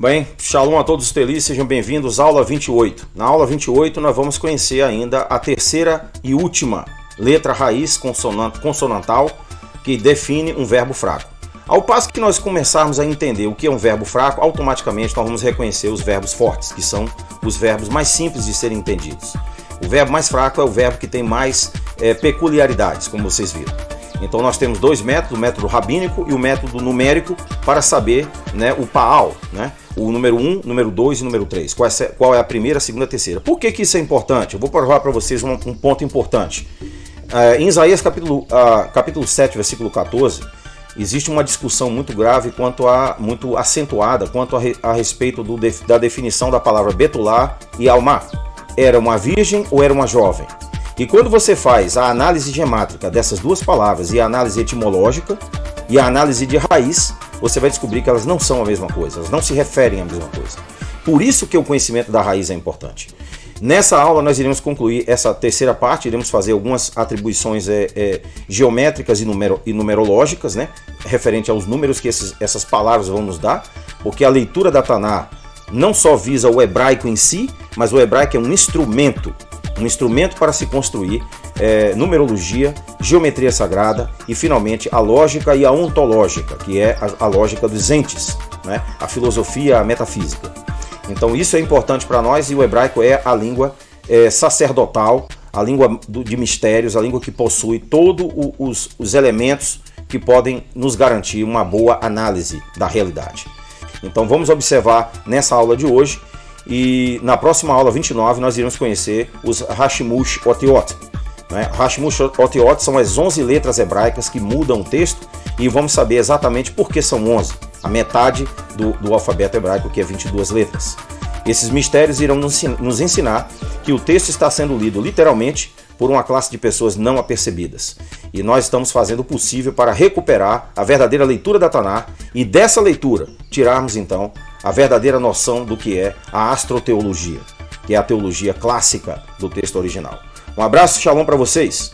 Bem, shalom a todos os telis, sejam bem-vindos à aula 28. Na aula 28 nós vamos conhecer ainda a terceira e última letra raiz consonantal que define um verbo fraco. Ao passo que nós começarmos a entender o que é um verbo fraco, automaticamente nós vamos reconhecer os verbos fortes, que são os verbos mais simples de serem entendidos. O verbo mais fraco é o verbo que tem mais é, peculiaridades, como vocês viram. Então nós temos dois métodos, o método rabínico e o método numérico, para saber né, o Paal. Né? o número 1, número 2 e número 3. É qual é, a primeira, a segunda, a terceira? Por que, que isso é importante? Eu vou provar para vocês um, um, ponto importante. É, em Isaías capítulo, uh, capítulo 7, versículo 14, existe uma discussão muito grave quanto a muito acentuada quanto a, a respeito do, da definição da palavra Betulá e Alma Era uma virgem ou era uma jovem? E quando você faz a análise gemática dessas duas palavras e a análise etimológica e a análise de raiz, você vai descobrir que elas não são a mesma coisa, elas não se referem à mesma coisa. Por isso que o conhecimento da raiz é importante. Nessa aula nós iremos concluir essa terceira parte, iremos fazer algumas atribuições é, é, geométricas e, numero, e numerológicas, né? referente aos números que esses, essas palavras vão nos dar, porque a leitura da Taná não só visa o hebraico em si, mas o hebraico é um instrumento, um instrumento para se construir é, numerologia, geometria sagrada e, finalmente, a lógica e a ontológica, que é a, a lógica dos entes, né? a filosofia, a metafísica. Então, isso é importante para nós e o hebraico é a língua é, sacerdotal, a língua do, de mistérios, a língua que possui todos os, os elementos que podem nos garantir uma boa análise da realidade. Então, vamos observar nessa aula de hoje e na próxima aula 29 nós iremos conhecer os Hashimush Otiot, né? Hashmush Otiot são as 11 letras hebraicas que mudam o texto e vamos saber exatamente por que são 11, a metade do, do alfabeto hebraico, que é 22 letras. Esses mistérios irão nos ensinar que o texto está sendo lido literalmente por uma classe de pessoas não apercebidas. E nós estamos fazendo o possível para recuperar a verdadeira leitura da Tanar e dessa leitura tirarmos então a verdadeira noção do que é a astroteologia, que é a teologia clássica do texto original. Um abraço, shalom para vocês.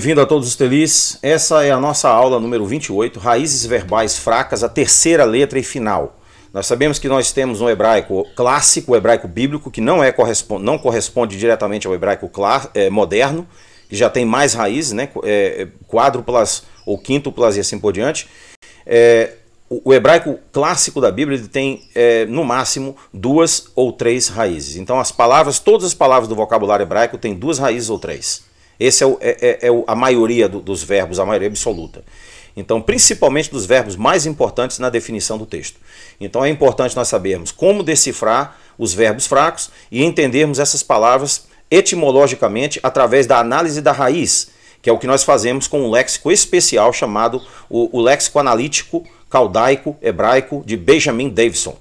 bem-vindo a todos os telis. Essa é a nossa aula número 28, Raízes Verbais Fracas, a terceira letra e final. Nós sabemos que nós temos um hebraico clássico, o hebraico bíblico, que não, é, corresponde, não corresponde diretamente ao hebraico é, moderno, que já tem mais raízes, né, é, quádruplas ou quíntuplas e assim por diante. É, o, o hebraico clássico da Bíblia ele tem, é, no máximo, duas ou três raízes. Então, as palavras, todas as palavras do vocabulário hebraico têm duas raízes ou três. Esse é, o, é, é, é a maioria do, dos verbos, a maioria absoluta. Então, principalmente dos verbos mais importantes na definição do texto. Então, é importante nós sabermos como decifrar os verbos fracos e entendermos essas palavras etimologicamente através da análise da raiz, que é o que nós fazemos com um léxico especial chamado o, o léxico analítico caudaico hebraico de Benjamin Davidson.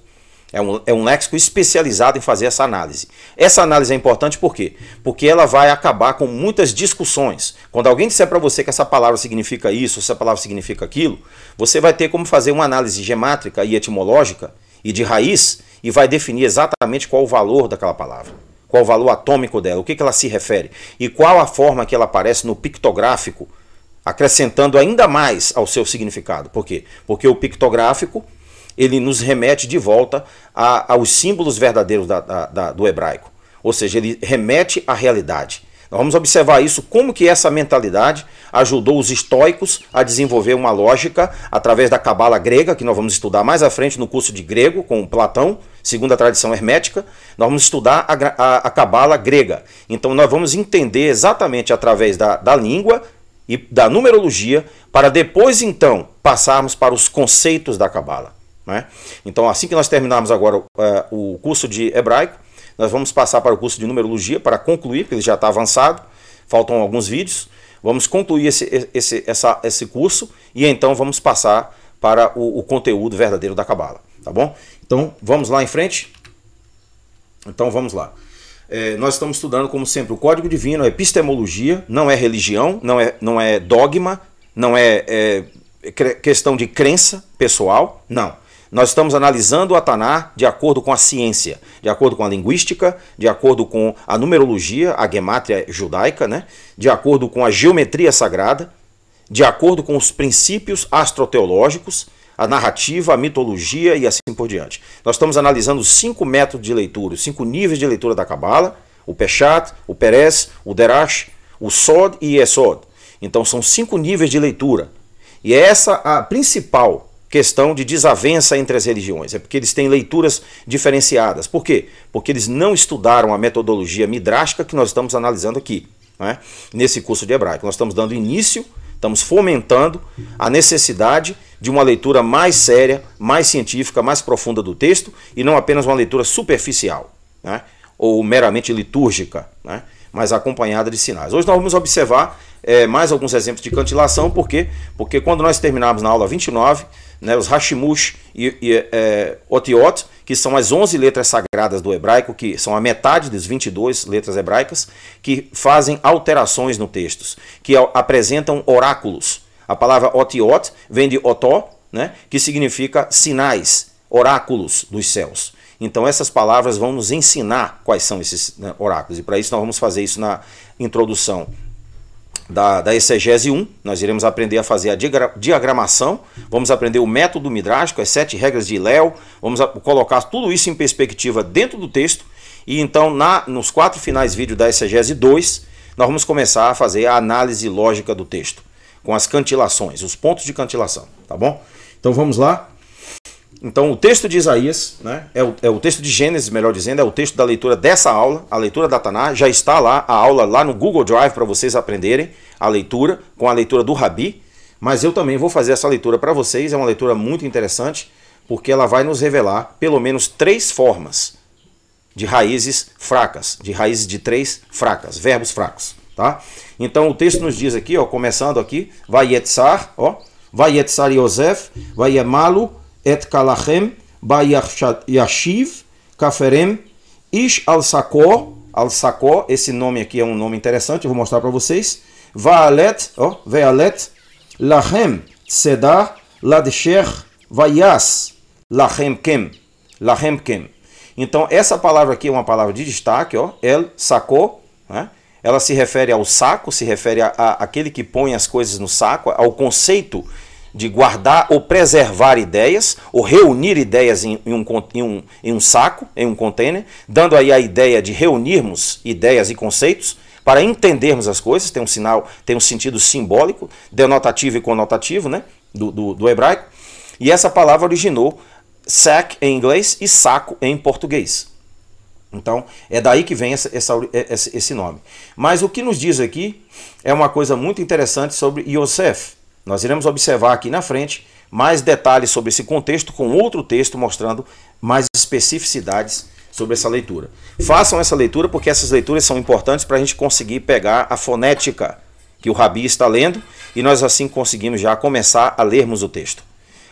É um, é um léxico especializado em fazer essa análise. Essa análise é importante por quê? Porque ela vai acabar com muitas discussões. Quando alguém disser para você que essa palavra significa isso, essa palavra significa aquilo, você vai ter como fazer uma análise gemátrica e etimológica e de raiz e vai definir exatamente qual o valor daquela palavra. Qual o valor atômico dela, o que, que ela se refere e qual a forma que ela aparece no pictográfico, acrescentando ainda mais ao seu significado. Por quê? Porque o pictográfico ele nos remete de volta a, aos símbolos verdadeiros da, da, da, do hebraico. Ou seja, ele remete à realidade. Nós vamos observar isso, como que essa mentalidade ajudou os estoicos a desenvolver uma lógica através da cabala grega, que nós vamos estudar mais à frente no curso de grego com Platão, segundo a tradição hermética. Nós vamos estudar a cabala grega. Então nós vamos entender exatamente através da, da língua e da numerologia, para depois então passarmos para os conceitos da cabala. Né? Então, assim que nós terminarmos agora uh, o curso de hebraico, nós vamos passar para o curso de numerologia para concluir, porque ele já está avançado, faltam alguns vídeos. Vamos concluir esse, esse, essa, esse curso e então vamos passar para o, o conteúdo verdadeiro da Cabala. Tá bom? Então, vamos lá em frente? Então, vamos lá. É, nós estamos estudando, como sempre, o código divino, a epistemologia, não é religião, não é, não é dogma, não é, é questão de crença pessoal, não. Nós estamos analisando o Ataná de acordo com a ciência, de acordo com a linguística, de acordo com a numerologia, a gemátria judaica, né? de acordo com a geometria sagrada, de acordo com os princípios astroteológicos, a narrativa, a mitologia e assim por diante. Nós estamos analisando cinco métodos de leitura, cinco níveis de leitura da Cabala, o Peshat, o Perez, o Derash, o Sod e Esod. Então são cinco níveis de leitura. E essa é a principal questão de desavença entre as religiões, é porque eles têm leituras diferenciadas. Por quê? Porque eles não estudaram a metodologia midrástica que nós estamos analisando aqui, né? nesse curso de hebraico. Nós estamos dando início, estamos fomentando a necessidade de uma leitura mais séria, mais científica, mais profunda do texto e não apenas uma leitura superficial né? ou meramente litúrgica, né? mas acompanhada de sinais. Hoje nós vamos observar é, mais alguns exemplos de cantilação, por quê? Porque quando nós terminarmos na aula 29, né, os Hashimush e, e é, Otiot, que são as 11 letras sagradas do hebraico, que são a metade das 22 letras hebraicas, que fazem alterações no texto, que apresentam oráculos. A palavra Otiot vem de Otó, né, que significa sinais, oráculos dos céus. Então essas palavras vão nos ensinar quais são esses né, oráculos. E para isso nós vamos fazer isso na introdução da, da Exegese 1, nós iremos aprender a fazer a diagramação, vamos aprender o método midrágico, as sete regras de Léo, vamos colocar tudo isso em perspectiva dentro do texto, e então na, nos quatro finais vídeos da Exegese 2, nós vamos começar a fazer a análise lógica do texto, com as cantilações, os pontos de cantilação, tá bom? Então vamos lá, então, o texto de Isaías, né, é, o, é o texto de Gênesis, melhor dizendo, é o texto da leitura dessa aula, a leitura da Taná. Já está lá a aula lá no Google Drive para vocês aprenderem a leitura, com a leitura do Rabi. Mas eu também vou fazer essa leitura para vocês. É uma leitura muito interessante, porque ela vai nos revelar pelo menos três formas de raízes fracas, de raízes de três fracas, verbos fracos. Tá? Então, o texto nos diz aqui, ó, começando aqui, vai Yetzar, ó, vai Yetzar Yosef, vai Emalu et kalachem ba yashiv kaferem ish al-sakó, al-sakó, esse nome aqui é um nome interessante, eu vou mostrar para vocês. Vaalet, ó, vealet, lahem, sedar, ladesher, vayas, lahem kem, lahem kem. Então, essa palavra aqui é uma palavra de destaque, ó, el, sacó, né? ela se refere ao saco, se refere a, a, aquele que põe as coisas no saco, ao conceito de guardar ou preservar ideias, ou reunir ideias em, em, um, em, um, em um saco, em um container, dando aí a ideia de reunirmos ideias e conceitos para entendermos as coisas, tem um sinal, tem um sentido simbólico, denotativo e conotativo, né? Do, do, do hebraico. E essa palavra originou sack em inglês e saco em português. Então, é daí que vem essa, essa, esse nome. Mas o que nos diz aqui é uma coisa muito interessante sobre Yosef. Nós iremos observar aqui na frente mais detalhes sobre esse contexto com outro texto mostrando mais especificidades sobre essa leitura. Façam essa leitura porque essas leituras são importantes para a gente conseguir pegar a fonética que o Rabi está lendo e nós assim conseguimos já começar a lermos o texto.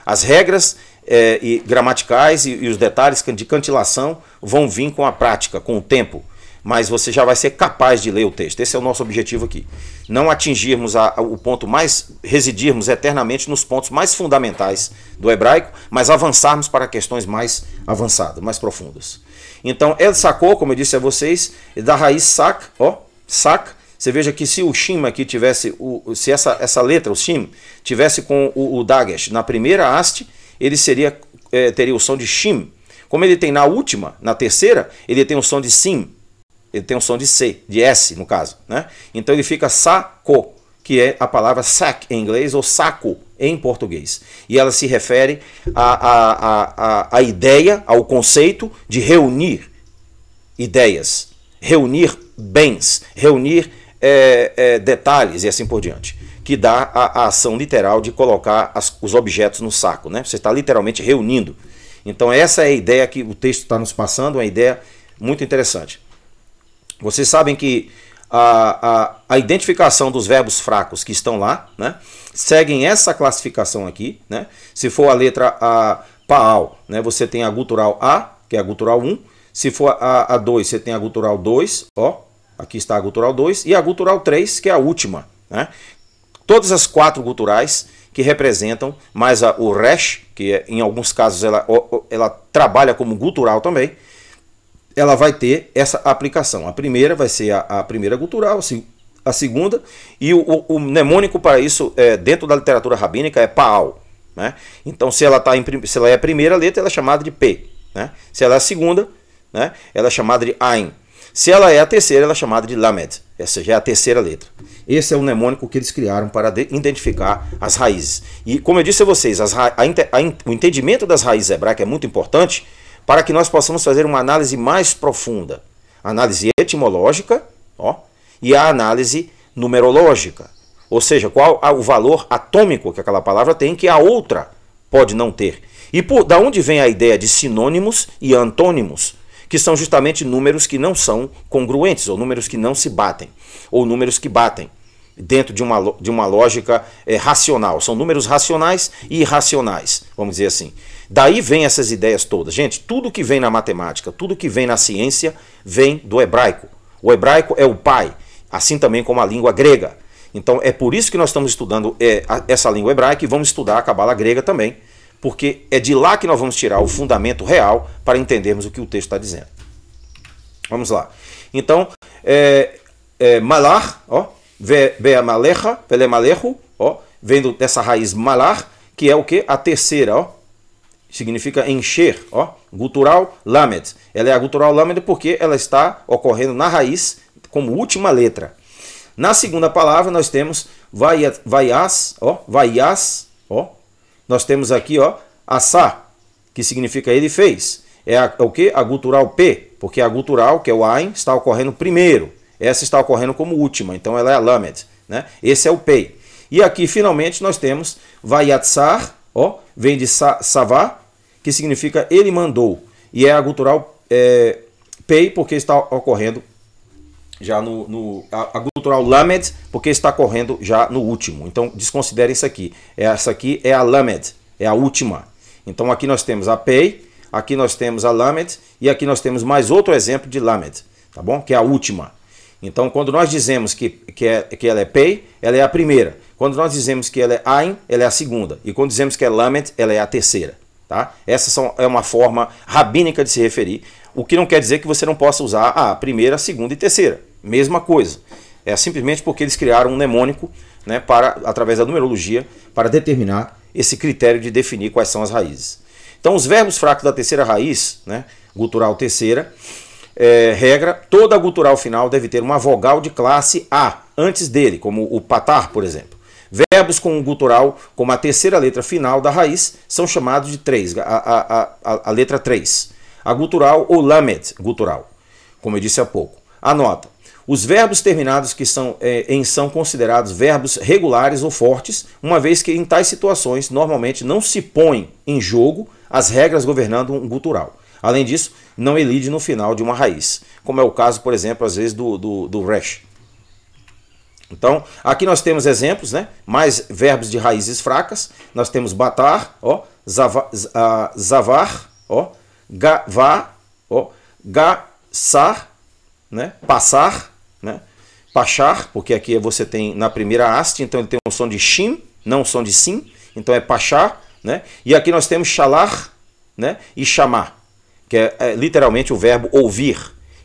As regras é, e gramaticais e, e os detalhes de cantilação vão vir com a prática, com o tempo mas você já vai ser capaz de ler o texto. Esse é o nosso objetivo aqui. Não atingirmos a, a, o ponto mais, residirmos eternamente nos pontos mais fundamentais do hebraico, mas avançarmos para questões mais avançadas, mais profundas. Então, El sacou, como eu disse a vocês, é da raiz sac, ó, sac. Você veja que se o shim aqui tivesse, o, se essa, essa letra, o shim, tivesse com o, o dagesh na primeira haste, ele seria, é, teria o som de shim. Como ele tem na última, na terceira, ele tem o som de sim ele tem um som de C, de S no caso, né? Então ele fica saco, que é a palavra sack em inglês ou saco em português. E ela se refere à, a a a ideia, ao conceito de reunir ideias, reunir bens, reunir é, é, detalhes e assim por diante. Que dá a, a ação literal de colocar as, os objetos no saco, né? Você está literalmente reunindo. Então, essa é a ideia que o texto está nos passando, uma ideia muito interessante. Vocês sabem que a, a, a, identificação dos verbos fracos que estão lá, né? Seguem essa classificação aqui, né? Se for a letra a paal, né? Você tem a gutural A, que é a gutural 1. Se for a, a 2, você tem a gutural 2, ó. Aqui está a gutural 2 e a gutural 3, que é a última, né? Todas as quatro guturais que representam, mais a, o resh, que é, em alguns casos ela, ela trabalha como gutural também, ela vai ter essa aplicação. A primeira vai ser a, a primeira gutural a segunda, e o, o, o mnemônico para isso, é, dentro da literatura rabínica, é Paal. Né? Então, se ela, tá em, se ela é a primeira letra, ela é chamada de P. Né? Se ela é a segunda, né? ela é chamada de Ain. Se ela é a terceira, ela é chamada de Lamed. Essa já é a terceira letra. Esse é o mnemônico que eles criaram para identificar as raízes. E como eu disse a vocês, a, a, o entendimento das raízes hebraicas é muito importante para que nós possamos fazer uma análise mais profunda. Análise etimológica ó, e a análise numerológica. Ou seja, qual o valor atômico que aquela palavra tem que a outra pode não ter. E por, da onde vem a ideia de sinônimos e antônimos? que são justamente números que não são congruentes, ou números que não se batem, ou números que batem dentro de uma, de uma lógica é, racional. São números racionais e irracionais, vamos dizer assim. Daí vem essas ideias todas. Gente, tudo que vem na matemática, tudo que vem na ciência, vem do hebraico. O hebraico é o pai, assim também como a língua grega. Então é por isso que nós estamos estudando é, essa língua hebraica e vamos estudar a cabala grega também, porque é de lá que nós vamos tirar o fundamento real para entendermos o que o texto está dizendo. Vamos lá. Então, é, é, malar, ó, veamalecha, velemalechu, ó, vendo dessa raiz malar, que é o que? A terceira, ó, significa encher, ó, gutural lamed. Ela é a gutural lamed porque ela está ocorrendo na raiz como última letra. Na segunda palavra nós temos vaias, ó, vaias, ó. Nós temos aqui, ó, assá, que significa ele fez. É, a, é o que? A gutural p, porque a gutural, que é o ain, está ocorrendo primeiro. Essa está ocorrendo como última, então ela é a lamed, né? Esse é o pei. E aqui finalmente nós temos vaiatsar, ó, vem de sa, savá, que significa ele mandou, e é a gutural é, pei, porque está ocorrendo já no, no a, a gutural lamed, porque está ocorrendo já no último. Então desconsidere isso aqui. É, essa aqui é a lamed, é a última. Então aqui nós temos a pei, aqui nós temos a lamed e aqui nós temos mais outro exemplo de lamed, tá bom? Que é a última. Então quando nós dizemos que, que, é, que ela é pei, ela é a primeira. Quando nós dizemos que ela é ain, ela é a segunda. E quando dizemos que é lamed, ela é a terceira. Tá? Essa são, é uma forma rabínica de se referir, o que não quer dizer que você não possa usar a primeira, a segunda e terceira. Mesma coisa. É simplesmente porque eles criaram um mnemônico né, para, através da numerologia para determinar esse critério de definir quais são as raízes. Então, os verbos fracos da terceira raiz, né, gutural terceira, é, regra, toda gutural final deve ter uma vogal de classe A antes dele, como o patar, por exemplo. Verbos com um gutural, como a terceira letra final da raiz, são chamados de três, a, a, a, a letra 3. A gutural ou lamed gutural, como eu disse há pouco. Anota. Os verbos terminados que são, é, em são considerados verbos regulares ou fortes, uma vez que em tais situações normalmente não se põem em jogo as regras governando um gutural. Além disso, não elide no final de uma raiz, como é o caso, por exemplo, às vezes do, do, do resh. Então, aqui nós temos exemplos, né? Mais verbos de raízes fracas. Nós temos batar, ó, zavar, zavar ó, gavar, ó, gaçar, né? Passar, né? Pachar, porque aqui você tem na primeira haste, então ele tem um som de shim, não um som de sim, então é pachar, né? E aqui nós temos chalar, né? E chamar, que é, é literalmente o verbo ouvir.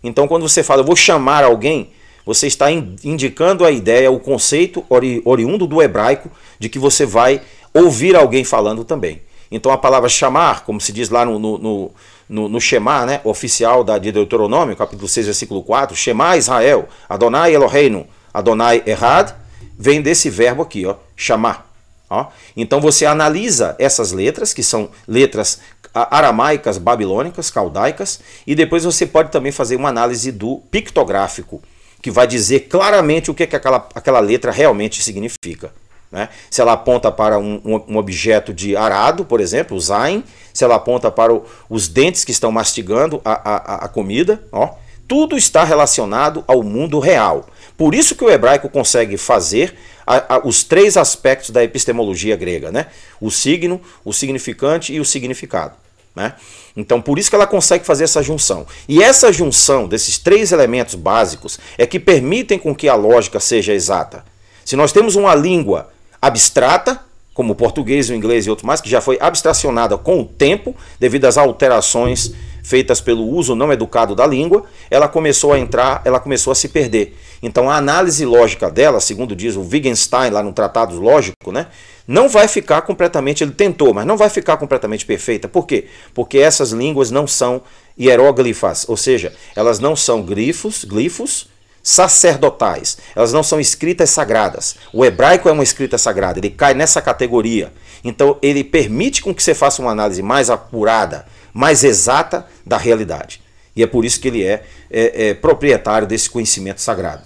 Então, quando você fala, eu vou chamar alguém, você está indicando a ideia, o conceito ori oriundo do hebraico de que você vai ouvir alguém falando também. Então a palavra chamar, como se diz lá no, no, no, no Shema, né, oficial da, de Deuteronômio, capítulo 6, versículo 4, Shema Israel, Adonai Eloheinu, Adonai Errad, vem desse verbo aqui, ó, chamar. Ó. Então você analisa essas letras, que são letras aramaicas, babilônicas, caldaicas, e depois você pode também fazer uma análise do pictográfico, que vai dizer claramente o que, é que aquela, aquela letra realmente significa. Né? Se ela aponta para um, um, objeto de arado, por exemplo, o zain, se ela aponta para o, os dentes que estão mastigando a, a, a comida, ó, tudo está relacionado ao mundo real. Por isso que o hebraico consegue fazer a, a, os três aspectos da epistemologia grega, né? O signo, o significante e o significado. Né? Então, por isso que ela consegue fazer essa junção. E essa junção desses três elementos básicos é que permitem com que a lógica seja exata. Se nós temos uma língua abstrata, como o português, o inglês e outros mais, que já foi abstracionada com o tempo devido às alterações feitas pelo uso não educado da língua, ela começou a entrar, ela começou a se perder. Então a análise lógica dela, segundo diz o Wittgenstein lá no Tratado Lógico, né, não vai ficar completamente, ele tentou, mas não vai ficar completamente perfeita. Por quê? Porque essas línguas não são hieróglifas, ou seja, elas não são grifos, glifos sacerdotais, elas não são escritas sagradas. O hebraico é uma escrita sagrada, ele cai nessa categoria. Então ele permite com que você faça uma análise mais apurada, mais exata da realidade. E é por isso que ele é, é, é proprietário desse conhecimento sagrado.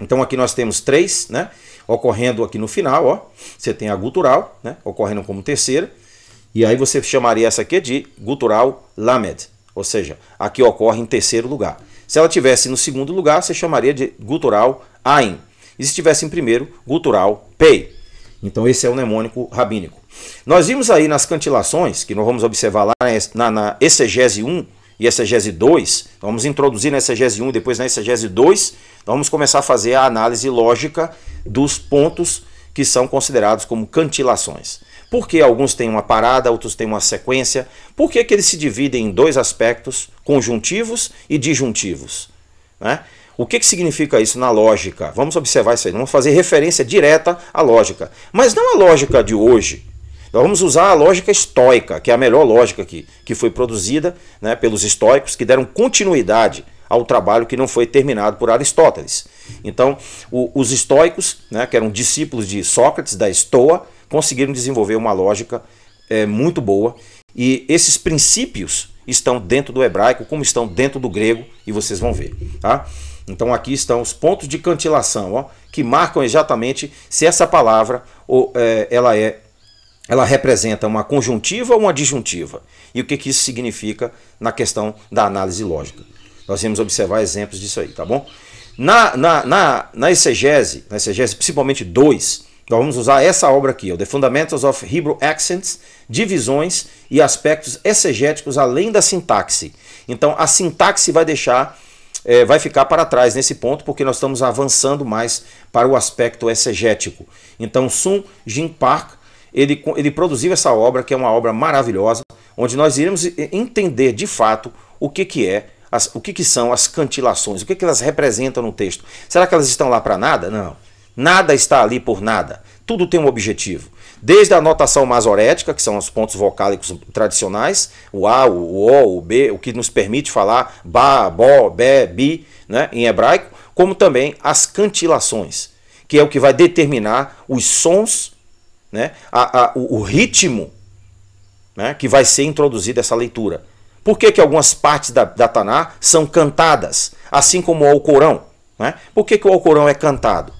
Então aqui nós temos três, né? Ocorrendo aqui no final, ó. Você tem a gutural, né? Ocorrendo como terceira. E aí você chamaria essa aqui de gutural lamed. Ou seja, aqui ocorre em terceiro lugar. Se ela tivesse no segundo lugar, você chamaria de gutural ain. E se estivesse em primeiro, gutural pei. Então esse é o mnemônico rabínico. Nós vimos aí nas cantilações, que nós vamos observar lá na, na exegese 1 e exegese 2, vamos introduzir na exegese 1 e depois na exegese 2, vamos começar a fazer a análise lógica dos pontos que são considerados como cantilações. Por que alguns têm uma parada, outros têm uma sequência? Por que, que eles se dividem em dois aspectos, conjuntivos e disjuntivos? Né? O que, que significa isso na lógica? Vamos observar isso aí, vamos fazer referência direta à lógica. Mas não a lógica de hoje, nós então, vamos usar a lógica estoica, que é a melhor lógica aqui, que foi produzida né, pelos estoicos, que deram continuidade ao trabalho que não foi terminado por Aristóteles. Então, o, os estoicos, né, que eram discípulos de Sócrates, da Estoa, conseguiram desenvolver uma lógica é, muito boa. E esses princípios estão dentro do hebraico, como estão dentro do grego, e vocês vão ver. Tá? Então aqui estão os pontos de cantilação, ó, que marcam exatamente se essa palavra ou, é, ela é ela representa uma conjuntiva ou uma disjuntiva. E o que, que isso significa na questão da análise lógica. Nós vamos observar exemplos disso aí, tá bom? Na, na, na, na exegese, na exegese, principalmente 2, nós vamos usar essa obra aqui, o The Fundamentals of Hebrew Accents, divisões e aspectos exegéticos além da sintaxe. Então a sintaxe vai deixar, é, vai ficar para trás nesse ponto, porque nós estamos avançando mais para o aspecto exegético. Então Sun Jin Park ele, ele produziu essa obra, que é uma obra maravilhosa, onde nós iremos entender de fato o que, que é as, o que, que, são as cantilações, o que, que elas representam no texto. Será que elas estão lá para nada? Não. Nada está ali por nada. Tudo tem um objetivo. Desde a notação masorética, que são os pontos vocálicos tradicionais, o A, o O, o B, o que nos permite falar Ba, Bo, Be, Bi, né, em hebraico, como também as cantilações, que é o que vai determinar os sons né, a, a, o, o, ritmo né, que vai ser introduzida essa leitura. Por que, que algumas partes da, da Taná são cantadas, assim como o Alcorão? Né? Por que, que o Alcorão é cantado?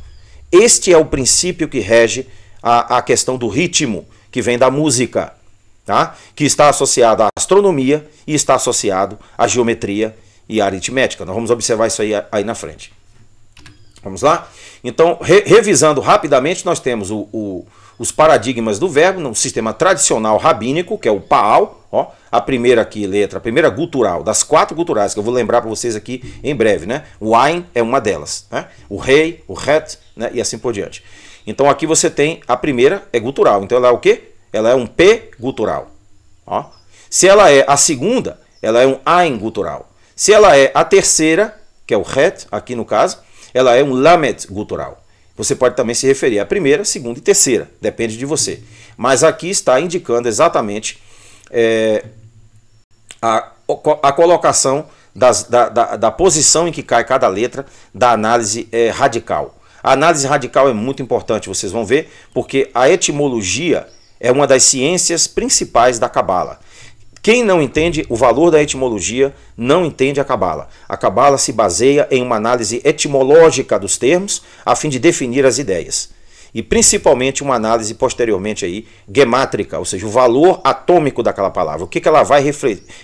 Este é o princípio que rege a, a questão do ritmo, que vem da música, tá? que está associado à astronomia e está associado à geometria e à aritmética. Nós vamos observar isso aí, aí na frente. Vamos lá? Então, re revisando rapidamente, nós temos o, o os paradigmas do verbo, no sistema tradicional rabínico, que é o Paal, ó, a primeira aqui letra, a primeira gutural, das quatro guturais que eu vou lembrar para vocês aqui em breve, né? O Ain é uma delas, né? O Rei, o Het, né? E assim por diante. Então aqui você tem a primeira é gutural, então ela é o quê? Ela é um P gutural, ó. Se ela é a segunda, ela é um Ain gutural. Se ela é a terceira, que é o Het, aqui no caso, ela é um Lamet gutural. Você pode também se referir à primeira, segunda e terceira, depende de você. Mas aqui está indicando exatamente é, a, a colocação das, da, da, da, posição em que cai cada letra da análise é, radical. A análise radical é muito importante, vocês vão ver, porque a etimologia é uma das ciências principais da Cabala. Quem não entende o valor da etimologia não entende a Cabala. A Cabala se baseia em uma análise etimológica dos termos a fim de definir as ideias. E principalmente uma análise posteriormente aí gemátrica, ou seja, o valor atômico daquela palavra. O que, que ela vai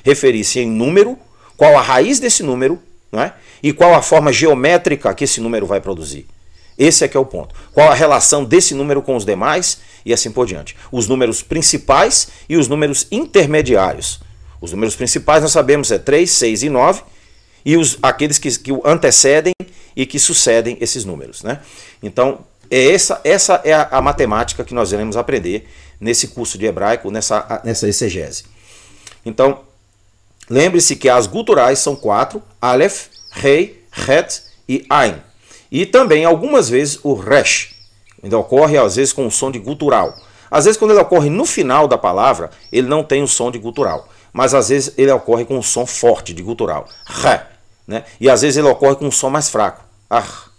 referir-se em número, qual a raiz desse número não é? e qual a forma geométrica que esse número vai produzir. Esse é que é o ponto. Qual a relação desse número com os demais e assim por diante. Os números principais e os números intermediários. Os números principais nós sabemos é 3, 6 e 9 e os, aqueles que, que antecedem e que sucedem esses números. Né? Então, é essa, essa é a, a matemática que nós iremos aprender nesse curso de hebraico, nessa, nessa exegese. Então, lembre-se que as guturais são quatro: Aleph, Rei, Het e Ain. E também, algumas vezes, o resh. Ele ocorre, às vezes, com o um som de gutural. Às vezes, quando ele ocorre no final da palavra, ele não tem o um som de gutural. Mas, às vezes, ele ocorre com um som forte de gutural. Ré. Né? E, às vezes, ele ocorre com um som mais fraco. Ar.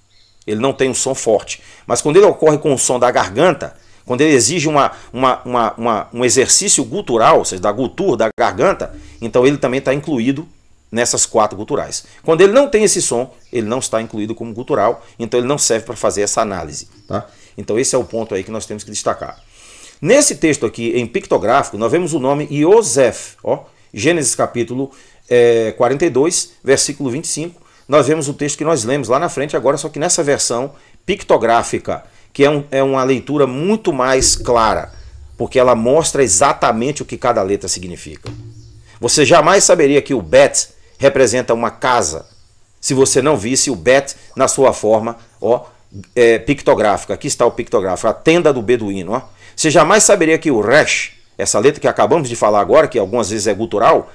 Ele não tem um som forte. Mas, quando ele ocorre com o som da garganta, quando ele exige uma, uma, uma, uma um exercício gutural, ou seja, da gutur da garganta, então ele também está incluído nessas quatro guturais. Quando ele não tem esse som, ele não está incluído como gutural, então ele não serve para fazer essa análise. Tá? Então esse é o ponto aí que nós temos que destacar. Nesse texto aqui, em pictográfico, nós vemos o nome Iosef, ó, Gênesis capítulo é, 42, versículo 25. Nós vemos o texto que nós lemos lá na frente agora, só que nessa versão pictográfica, que é, um, é uma leitura muito mais clara, porque ela mostra exatamente o que cada letra significa. Você jamais saberia que o bet representa uma casa. Se você não visse o Bet na sua forma ó, é, pictográfica, aqui está o pictográfico, a tenda do beduíno. Ó. Você jamais saberia que o Resh, essa letra que acabamos de falar agora, que algumas vezes é gutural,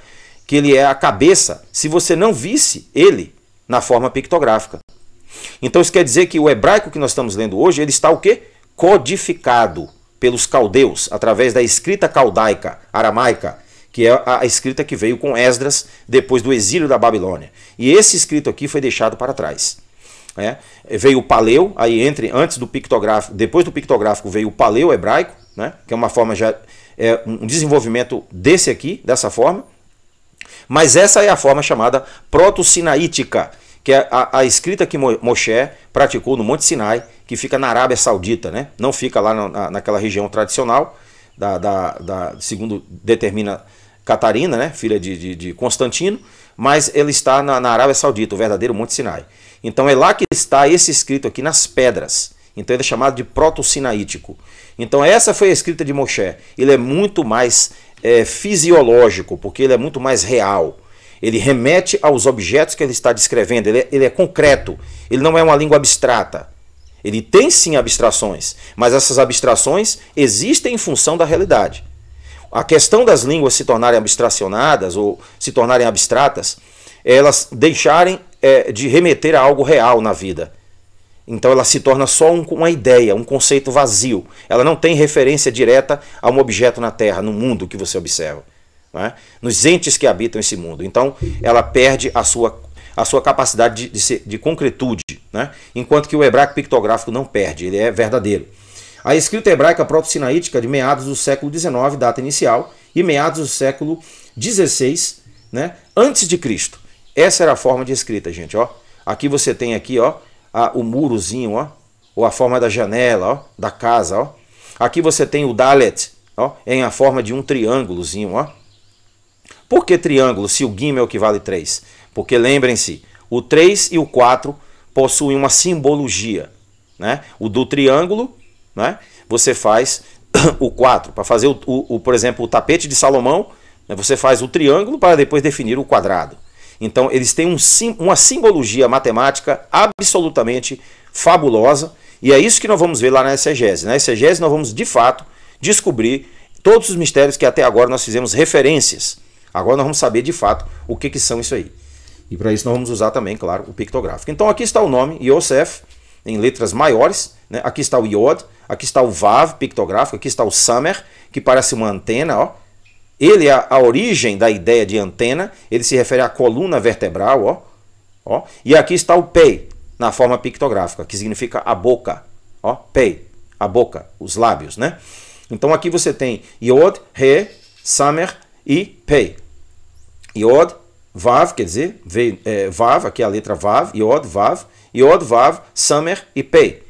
que ele é a cabeça, se você não visse ele na forma pictográfica. Então isso quer dizer que o hebraico que nós estamos lendo hoje, ele está o quê? Codificado pelos caldeus, através da escrita caldaica, aramaica, que é a escrita que veio com Esdras depois do exílio da Babilônia. E esse escrito aqui foi deixado para trás. Né? Veio o paleu, aí entre antes do pictográfico, depois do pictográfico veio o paleu hebraico, né? que é uma forma já é, um desenvolvimento desse aqui, dessa forma. Mas essa é a forma chamada proto-sinaítica, que é a, a, escrita que Moshe praticou no Monte Sinai, que fica na Arábia Saudita, né? não fica lá na, naquela região tradicional, da, da, da segundo determina Catarina, né, filha de, de, de Constantino, mas ele está na, na, Arábia Saudita, o verdadeiro Monte Sinai. Então é lá que está esse escrito aqui nas pedras. Então ele é chamado de proto-sinaítico. Então essa foi a escrita de Moshe. Ele é muito mais é, fisiológico, porque ele é muito mais real. Ele remete aos objetos que ele está descrevendo, ele é, ele é concreto, ele não é uma língua abstrata. Ele tem sim abstrações, mas essas abstrações existem em função da realidade a questão das línguas se tornarem abstracionadas ou se tornarem abstratas, elas deixarem é, de remeter a algo real na vida. Então ela se torna só um, uma ideia, um conceito vazio. Ela não tem referência direta a um objeto na Terra, no mundo que você observa, né? nos entes que habitam esse mundo. Então ela perde a sua, a sua capacidade de, de, ser, de concretude, né? enquanto que o hebraico pictográfico não perde, ele é verdadeiro. A escrita hebraica proto-sinaítica de meados do século XIX, data inicial, e meados do século XVI, né, antes de Cristo. Essa era a forma de escrita, gente, ó. Aqui você tem aqui, ó, a, o murozinho, ó, ou a forma da janela, ó, da casa, ó. Aqui você tem o dalet, ó, em a forma de um triângulozinho, ó. Por que triângulo se o gimel é o que vale 3? Porque lembrem-se, o 3 e o 4 possuem uma simbologia, né? O do triângulo né? Você faz o 4. Para fazer, o, o, o, por exemplo, o tapete de Salomão, né? você faz o triângulo para depois definir o quadrado. Então, eles têm um, uma simbologia matemática absolutamente fabulosa. E é isso que nós vamos ver lá na exegese. Na exegese, nós vamos, de fato, descobrir todos os mistérios que até agora nós fizemos referências. Agora nós vamos saber, de fato, o que, que são isso aí. E para isso nós vamos usar também, claro, o pictográfico. Então aqui está o nome, Yosef, em letras maiores. Né? Aqui está o Yod, Aqui está o VAV pictográfico, aqui está o summer que parece uma antena, ó. Ele é a, origem da ideia de antena, ele se refere à coluna vertebral, ó. ó. E aqui está o PEI, na forma pictográfica, que significa a boca, ó, PEI, a boca, os lábios, né? Então aqui você tem iod, He, summer e Pei. Iod, Vav, quer dizer, v, é, Vav, aqui é a letra Vav, iod Vav, iod Vav, summer e Pei.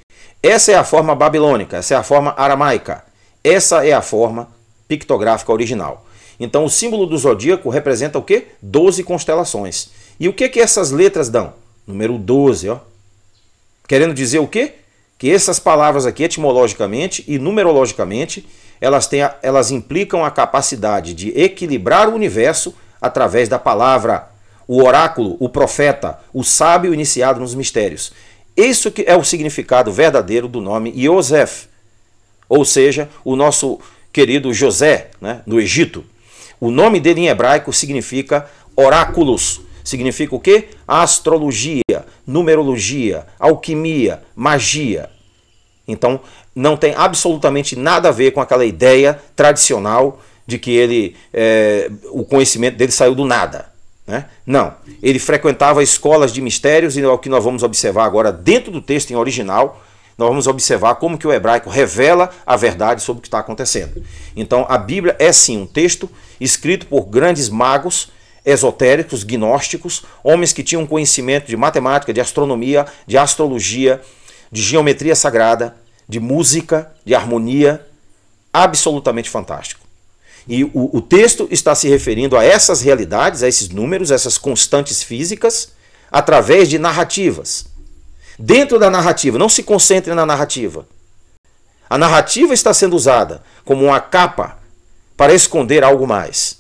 Essa é a forma babilônica, essa é a forma aramaica, essa é a forma pictográfica original. Então o símbolo do zodíaco representa o quê? 12 constelações. E o que que essas letras dão? Número 12, ó. Querendo dizer o quê? Que essas palavras aqui etimologicamente e numerologicamente, elas têm a, elas implicam a capacidade de equilibrar o universo através da palavra. O oráculo, o profeta, o sábio iniciado nos mistérios. Isso que é o significado verdadeiro do nome Yosef, ou seja, o nosso querido José, né, no Egito. O nome dele em hebraico significa oráculos. Significa o quê? Astrologia, numerologia, alquimia, magia. Então, não tem absolutamente nada a ver com aquela ideia tradicional de que ele, é, o conhecimento dele saiu do nada. Né? Não, ele frequentava escolas de mistérios e é o que nós vamos observar agora dentro do texto em original, nós vamos observar como que o hebraico revela a verdade sobre o que está acontecendo. Então a Bíblia é sim um texto escrito por grandes magos esotéricos, gnósticos, homens que tinham conhecimento de matemática, de astronomia, de astrologia, de geometria sagrada, de música, de harmonia, absolutamente fantástico. E o, o texto está se referindo a essas realidades, a esses números, essas constantes físicas, através de narrativas. Dentro da narrativa, não se concentre na narrativa. A narrativa está sendo usada como uma capa para esconder algo mais.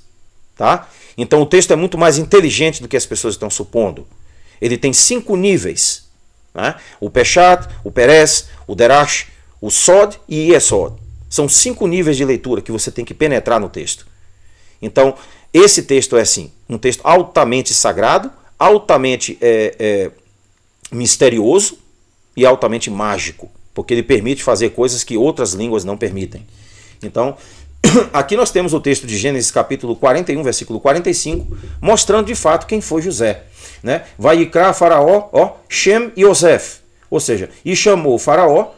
Tá? Então o texto é muito mais inteligente do que as pessoas estão supondo. Ele tem cinco níveis: né? o Peshat, o Perez, o Derash, o Sod e o Yesod. São cinco níveis de leitura que você tem que penetrar no texto. Então, esse texto é assim, um texto altamente sagrado, altamente é, é, misterioso e altamente mágico, porque ele permite fazer coisas que outras línguas não permitem. Então, aqui nós temos o texto de Gênesis capítulo 41, versículo 45, mostrando de fato quem foi José. Né? Vai Icrá, Faraó, ó, Shem e Yosef. Ou seja, e chamou o Faraó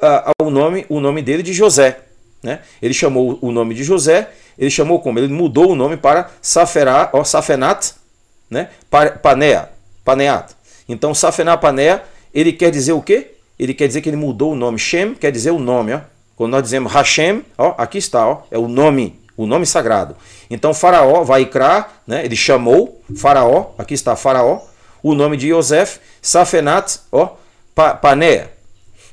a, a, o, nome, o nome dele de José. Né? Ele chamou o nome de José, ele chamou como? Ele mudou o nome para Safera ó, Safenat, né? Panea, Paneat. Então, Safenat Panea, ele quer dizer o quê? Ele quer dizer que ele mudou o nome. Shem quer dizer o nome. Ó. Quando nós dizemos Hashem, ó, aqui está, ó, é o nome, o nome sagrado. Então, Faraó, Vaikra, né? ele chamou Faraó, aqui está Faraó, o nome de José Safenat, ó, Panea.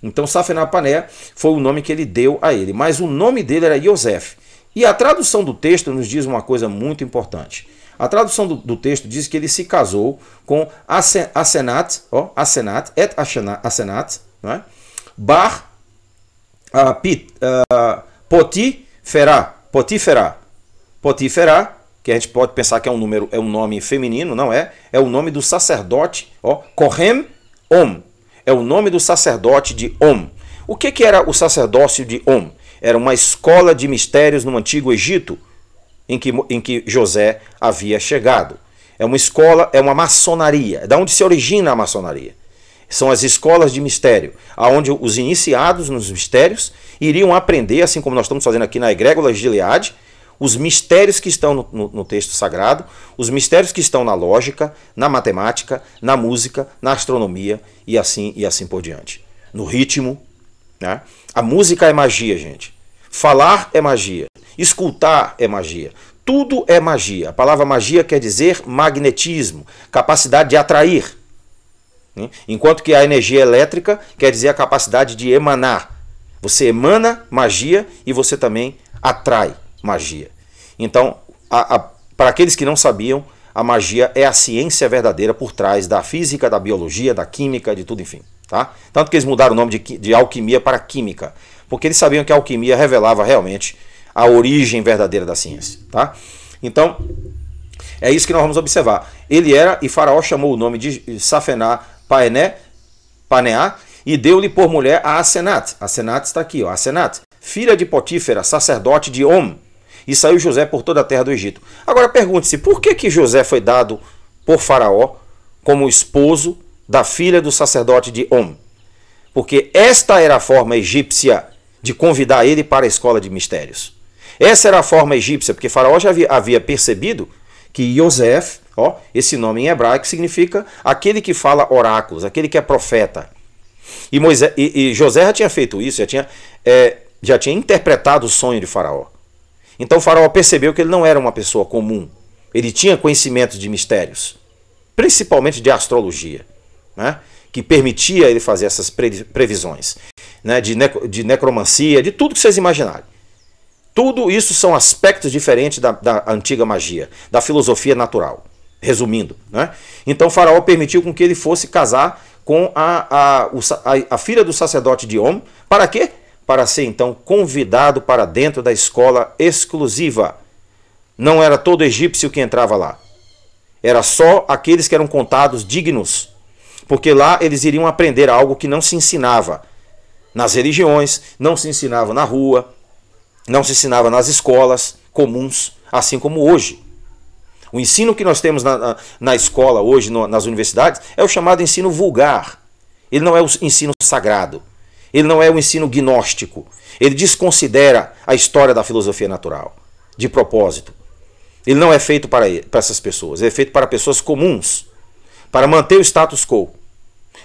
Então Safenapané foi o nome que ele deu a ele, mas o nome dele era Yosef. E a tradução do texto nos diz uma coisa muito importante. A tradução do, do texto diz que ele se casou com Asenat, ó, Asenat, et Asenat, é? Bar uh, Pit, uh, que a gente pode pensar que é um número, é um nome feminino, não é? É o nome do sacerdote, ó, Kohem Om, é o nome do sacerdote de Om. O que, que era o sacerdócio de Om? Era uma escola de mistérios no antigo Egito em que, em que José havia chegado. É uma escola, é uma maçonaria. É da onde se origina a maçonaria. São as escolas de mistério, aonde os iniciados nos mistérios iriam aprender, assim como nós estamos fazendo aqui na Egrégola de Gileade, os mistérios que estão no, no, no, texto sagrado, os mistérios que estão na lógica, na matemática, na música, na astronomia e assim e assim por diante. No ritmo, né? A música é magia, gente. Falar é magia. Escutar é magia. Tudo é magia. A palavra magia quer dizer magnetismo, capacidade de atrair. Né? Enquanto que a energia elétrica quer dizer a capacidade de emanar. Você emana magia e você também atrai magia. Então, para aqueles que não sabiam, a magia é a ciência verdadeira por trás da física, da biologia, da química, de tudo, enfim. Tá? Tanto que eles mudaram o nome de, de alquimia para química, porque eles sabiam que a alquimia revelava realmente a origem verdadeira da ciência. Tá? Então, é isso que nós vamos observar. Ele era, e Faraó chamou o nome de Safená Paené, Paneá, e deu-lhe por mulher a Asenat. Asenat está aqui, ó, Asenat, filha de Potífera, sacerdote de Om, e saiu José por toda a terra do Egito. Agora pergunte-se, por que, que José foi dado por Faraó como esposo da filha do sacerdote de Om? Porque esta era a forma egípcia de convidar ele para a escola de mistérios. Essa era a forma egípcia, porque Faraó já havia percebido que José, ó, esse nome em hebraico, significa aquele que fala oráculos, aquele que é profeta. E, Moisés, e, e José já tinha feito isso, já tinha, é, já tinha interpretado o sonho de Faraó. Então o Faraó percebeu que ele não era uma pessoa comum. Ele tinha conhecimento de mistérios, principalmente de astrologia, né? que permitia ele fazer essas previsões né? de, de necromancia, de tudo que vocês imaginarem. Tudo isso são aspectos diferentes da, da antiga magia, da filosofia natural. Resumindo, né? então Faraó permitiu com que ele fosse casar com a, a, a, a filha do sacerdote de Om, para quê? para ser então convidado para dentro da escola exclusiva. Não era todo egípcio que entrava lá. Era só aqueles que eram contados dignos, porque lá eles iriam aprender algo que não se ensinava nas religiões, não se ensinava na rua, não se ensinava nas escolas comuns, assim como hoje. O ensino que nós temos na, na, na escola hoje, no, nas universidades, é o chamado ensino vulgar. Ele não é o ensino sagrado. Ele não é um ensino gnóstico. Ele desconsidera a história da filosofia natural, de propósito. Ele não é feito para, para essas pessoas, ele é feito para pessoas comuns, para manter o status quo.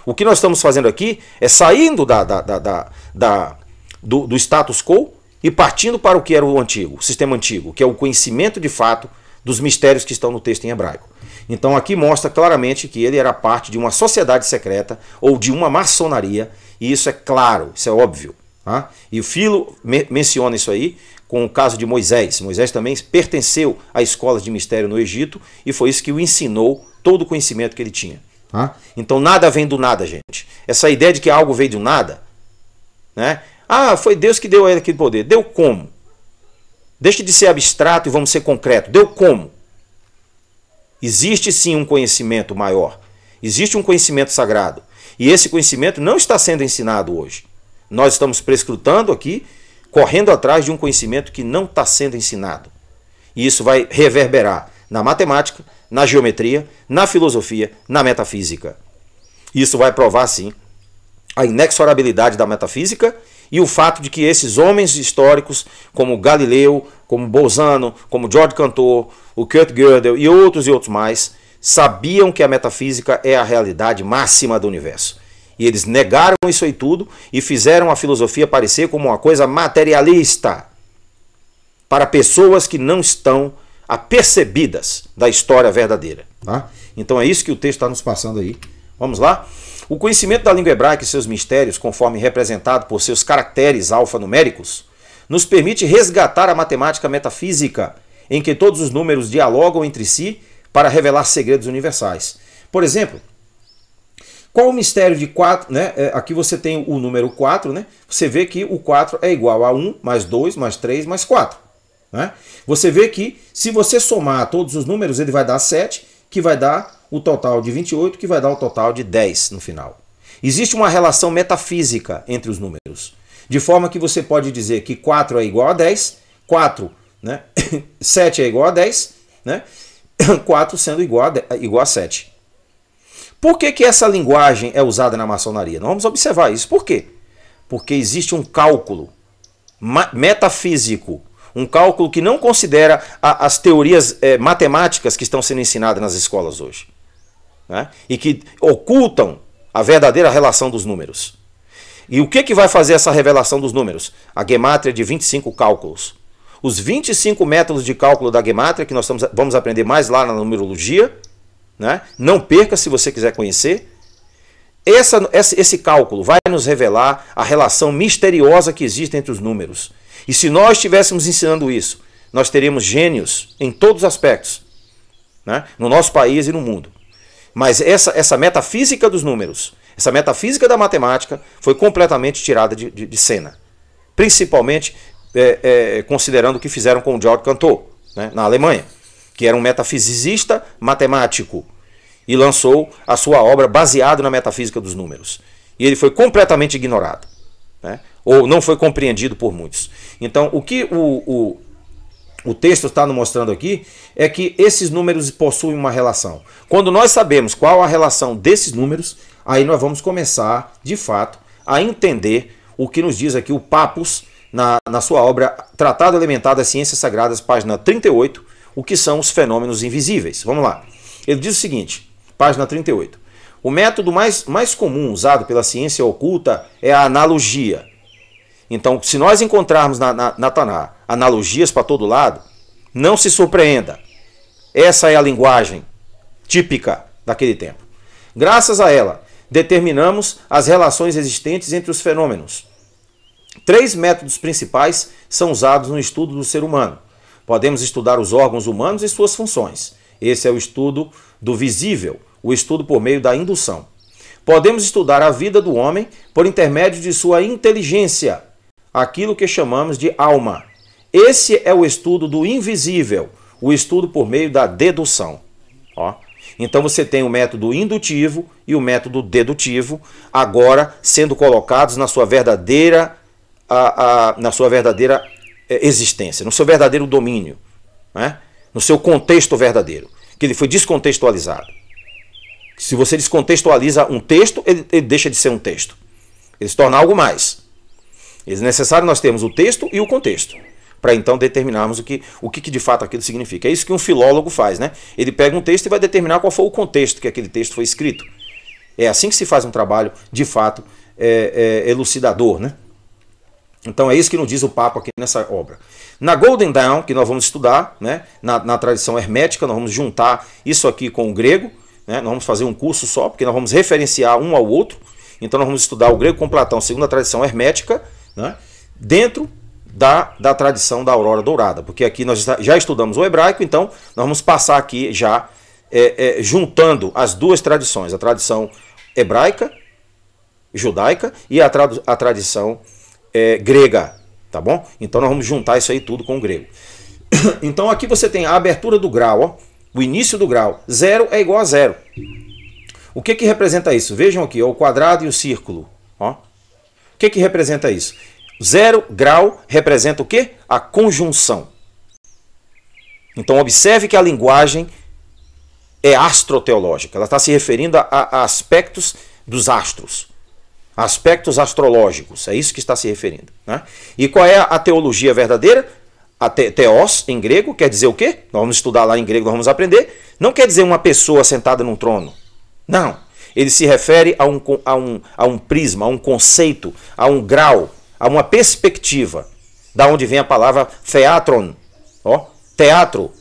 O que nós estamos fazendo aqui é saindo da, da, da, da do, do status quo e partindo para o que era o antigo, o sistema antigo, que é o conhecimento de fato dos mistérios que estão no texto em hebraico. Então aqui mostra claramente que ele era parte de uma sociedade secreta ou de uma maçonaria, e isso é claro, isso é óbvio. Tá? E o Filo me menciona isso aí com o caso de Moisés. Moisés também pertenceu à escola de mistério no Egito e foi isso que o ensinou todo o conhecimento que ele tinha. Tá? Então nada vem do nada, gente. Essa ideia de que algo veio do nada, né? Ah, foi Deus que deu a ele aquele poder. Deu como? Deixe de ser abstrato e vamos ser concreto. Deu como? Existe sim um conhecimento maior. Existe um conhecimento sagrado. E esse conhecimento não está sendo ensinado hoje. Nós estamos prescrutando aqui, correndo atrás de um conhecimento que não está sendo ensinado. E isso vai reverberar na matemática, na geometria, na filosofia, na metafísica. Isso vai provar, sim, a inexorabilidade da metafísica e o fato de que esses homens históricos, como Galileu, como Bolzano, como George Cantor, o Kurt Gödel e outros e outros mais, sabiam que a metafísica é a realidade máxima do universo. E eles negaram isso e tudo e fizeram a filosofia parecer como uma coisa materialista para pessoas que não estão apercebidas da história verdadeira. Tá? Então é isso que o texto está nos passando aí. Vamos lá? O conhecimento da língua hebraica e seus mistérios, conforme representado por seus caracteres alfanuméricos, nos permite resgatar a matemática metafísica, em que todos os números dialogam entre si para revelar segredos universais. Por exemplo, qual o mistério de 4? Né? É, aqui você tem o número 4, né? você vê que o 4 é igual a 1 mais 2 mais 3 mais 4. Né? Você vê que se você somar todos os números, ele vai dar 7, que vai dar o total de 28, que vai dar o total de 10 no final. Existe uma relação metafísica entre os números, de forma que você pode dizer que 4 é igual a 10, 4, né? 7 é igual a 10, né? 4 sendo igual a, 10, igual a 7. Por que, que essa linguagem é usada na maçonaria? Nós vamos observar isso. Por quê? Porque existe um cálculo metafísico um cálculo que não considera a, as teorias é, matemáticas que estão sendo ensinadas nas escolas hoje. Né? E que ocultam a verdadeira relação dos números. E o que, que vai fazer essa revelação dos números? A gemátria de 25 cálculos. Os 25 métodos de cálculo da gemátria, que nós estamos, vamos aprender mais lá na numerologia. Né? Não perca se você quiser conhecer. Essa, esse cálculo vai nos revelar a relação misteriosa que existe entre os números. E se nós estivéssemos ensinando isso, nós teríamos gênios em todos os aspectos, né? no nosso país e no mundo. Mas essa, essa metafísica dos números, essa metafísica da matemática, foi completamente tirada de, de, de cena. Principalmente é, é, considerando o que fizeram com o Georg Cantor, né? na Alemanha, que era um metafisicista matemático e lançou a sua obra baseada na metafísica dos números. E ele foi completamente ignorado. Né? ou não foi compreendido por muitos. Então, o que o, o, o texto está nos mostrando aqui é que esses números possuem uma relação. Quando nós sabemos qual a relação desses números, aí nós vamos começar, de fato, a entender o que nos diz aqui o Papus, na, na sua obra Tratado Elementar das Ciências Sagradas, página 38, o que são os fenômenos invisíveis. Vamos lá. Ele diz o seguinte, página 38. O método mais, mais comum usado pela ciência oculta é a analogia, então, se nós encontrarmos na, na, na Taná analogias para todo lado, não se surpreenda. Essa é a linguagem típica daquele tempo. Graças a ela, determinamos as relações existentes entre os fenômenos. Três métodos principais são usados no estudo do ser humano. Podemos estudar os órgãos humanos e suas funções. Esse é o estudo do visível, o estudo por meio da indução. Podemos estudar a vida do homem por intermédio de sua inteligência, aquilo que chamamos de alma. Esse é o estudo do invisível, o estudo por meio da dedução. Ó. Então você tem o método indutivo e o método dedutivo, agora sendo colocados na sua verdadeira, a, a, na sua verdadeira é, existência, no seu verdadeiro domínio, né? no seu contexto verdadeiro, que ele foi descontextualizado. Se você descontextualiza um texto, ele, ele deixa de ser um texto. Ele se torna algo mais. É necessário nós termos o texto e o contexto para então determinarmos o que, o que, de fato aquilo significa. É isso que um filólogo faz, né? Ele pega um texto e vai determinar qual foi o contexto que aquele texto foi escrito. É assim que se faz um trabalho, de fato, é, é, elucidador, né? Então é isso que nos diz o Papa aqui nessa obra. Na Golden Dawn, que nós vamos estudar, né? na, na tradição hermética, nós vamos juntar isso aqui com o grego, né? nós vamos fazer um curso só, porque nós vamos referenciar um ao outro. Então nós vamos estudar o grego com Platão, segundo a tradição hermética, né? dentro da, da tradição da Aurora Dourada, porque aqui nós já estudamos o hebraico, então nós vamos passar aqui já é, é, juntando as duas tradições, a tradição hebraica, judaica e a, trad a tradição é, grega, tá bom? Então nós vamos juntar isso aí tudo com o grego. Então aqui você tem a abertura do grau, ó, o início do grau. Zero é igual a zero. O que, que representa isso? Vejam aqui, ó, o quadrado e o círculo. Ó. O que, que representa isso? Zero grau representa o quê? A conjunção. Então observe que a linguagem é astroteológica. Ela está se referindo a, a aspectos dos astros. Aspectos astrológicos. É isso que está se referindo. Né? E qual é a teologia verdadeira? A te teos, em grego, quer dizer o quê? Nós vamos estudar lá em grego, nós vamos aprender. Não quer dizer uma pessoa sentada num trono. Não. Ele se refere a um, a um, a um prisma, a um conceito, a um grau, a uma perspectiva, da onde vem a palavra theatron, ó, teatro,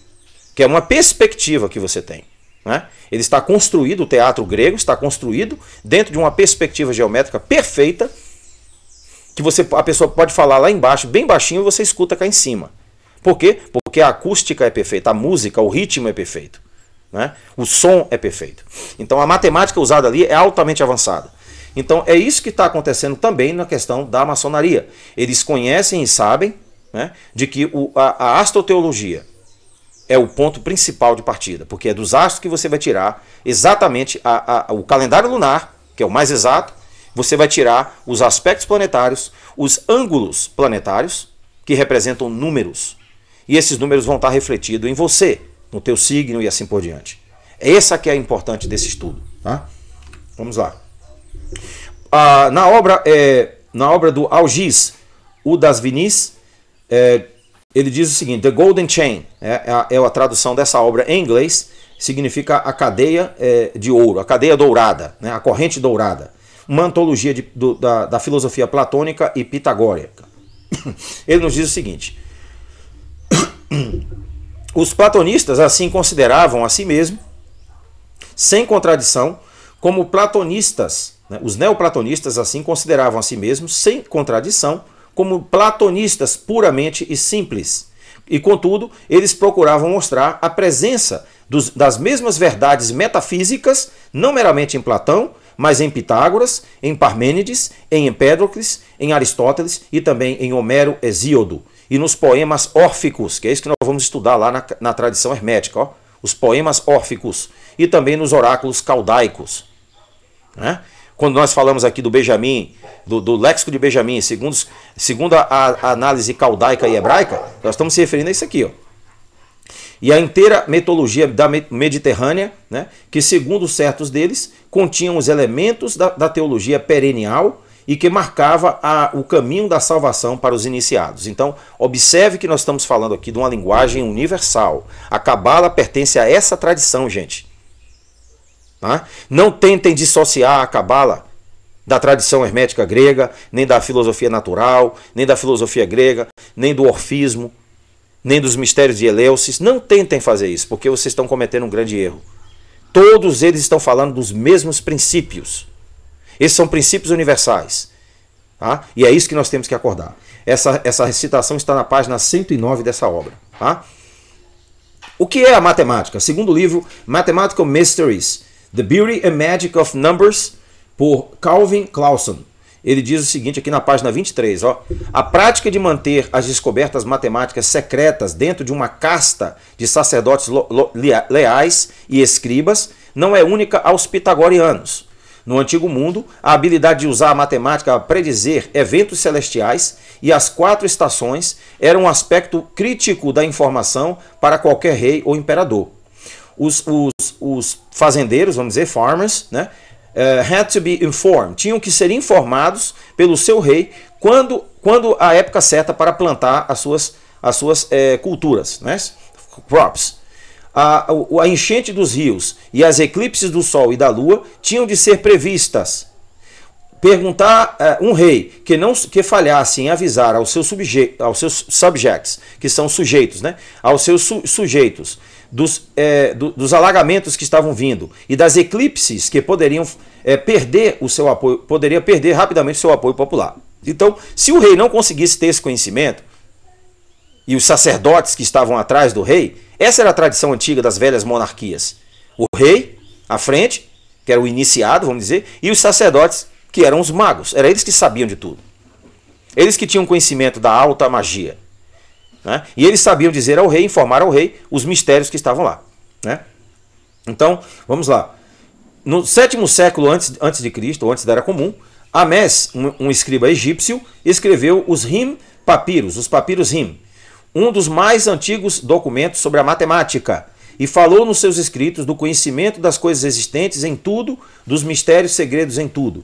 que é uma perspectiva que você tem. Né? Ele está construído, o teatro grego está construído dentro de uma perspectiva geométrica perfeita, que você a pessoa pode falar lá embaixo, bem baixinho, e você escuta cá em cima. Por quê? Porque a acústica é perfeita, a música, o ritmo é perfeito. Né? O som é perfeito. Então a matemática usada ali é altamente avançada. Então é isso que está acontecendo também na questão da maçonaria. Eles conhecem e sabem né, de que o, a, a astroteologia é o ponto principal de partida, porque é dos astros que você vai tirar exatamente a, a, o calendário lunar, que é o mais exato, você vai tirar os aspectos planetários, os ângulos planetários, que representam números. E esses números vão estar refletidos em você, no teu signo e assim por diante. É essa que é a importante desse estudo. Tá? Vamos lá. Ah, na, obra, é, na obra do Algis, o das Vinis, é, ele diz o seguinte: The Golden Chain né, é a, é, a, tradução dessa obra em inglês, significa a cadeia é, de ouro, a cadeia dourada, né, a corrente dourada. Uma antologia de, do, da, da filosofia platônica e pitagórica. Ele nos diz o seguinte. Os platonistas assim consideravam a si mesmo, sem contradição, como platonistas. Né? Os neoplatonistas assim consideravam a si mesmos, sem contradição, como platonistas puramente e simples. E, contudo, eles procuravam mostrar a presença dos, das mesmas verdades metafísicas, não meramente em Platão, mas em Pitágoras, em Parmênides, em Empédocles, em Aristóteles e também em Homero Hesíodo e nos poemas órficos, que é isso que nós vamos estudar lá na, na tradição hermética, ó, os poemas órficos, e também nos oráculos caldaicos. Né? Quando nós falamos aqui do Benjamin, do, do léxico de Benjamin, segundo, segundo a, a, análise caldaica e hebraica, nós estamos se referindo a isso aqui. Ó. E a inteira mitologia da Mediterrânea, né, que segundo certos deles, continham os elementos da, da teologia perennial e que marcava a, o caminho da salvação para os iniciados. Então, observe que nós estamos falando aqui de uma linguagem universal. A Cabala pertence a essa tradição, gente. Tá? Não tentem dissociar a Cabala da tradição hermética grega, nem da filosofia natural, nem da filosofia grega, nem do orfismo, nem dos mistérios de Eleusis. Não tentem fazer isso, porque vocês estão cometendo um grande erro. Todos eles estão falando dos mesmos princípios. Esses são princípios universais. Tá? E é isso que nós temos que acordar. Essa, essa recitação está na página 109 dessa obra. Tá? O que é a matemática? Segundo o livro Mathematical Mysteries, The Beauty and Magic of Numbers, por Calvin Clausen. Ele diz o seguinte aqui na página 23, ó. A prática de manter as descobertas matemáticas secretas dentro de uma casta de sacerdotes leais e escribas não é única aos pitagorianos. No antigo mundo, a habilidade de usar a matemática para predizer eventos celestiais e as quatro estações era um aspecto crítico da informação para qualquer rei ou imperador. Os, os, os fazendeiros, vamos dizer, farmers, né? Uh, had to be informed, tinham que ser informados pelo seu rei quando, quando a época certa para plantar as suas, as suas é, culturas, né? crops a, a enchente dos rios e as eclipses do Sol e da Lua tinham de ser previstas. Perguntar eh, um rei que não que falhasse em avisar aos seus, subje, aos seus subjects, que são sujeitos, né? aos seus su, sujeitos, dos, é, do, dos alagamentos que estavam vindo e das eclipses que poderiam é, perder o seu apoio, poderia perder rapidamente o seu apoio popular. Então, se o rei não conseguisse ter esse conhecimento, e os sacerdotes que estavam atrás do rei, essa era a tradição antiga das velhas monarquias. O rei à frente, que era o iniciado, vamos dizer, e os sacerdotes, que eram os magos. Eram eles que sabiam de tudo. Eles que tinham conhecimento da alta magia. Né? E eles sabiam dizer ao rei, informar ao rei os mistérios que estavam lá. Né? Então, vamos lá. No sétimo século antes, antes de Cristo, ou antes da Era Comum, Amés, um, um escriba egípcio, escreveu os Rim Papiros, os Papiros Rim, um dos mais antigos documentos sobre a matemática, e falou nos seus escritos do conhecimento das coisas existentes em tudo, dos mistérios segredos em tudo.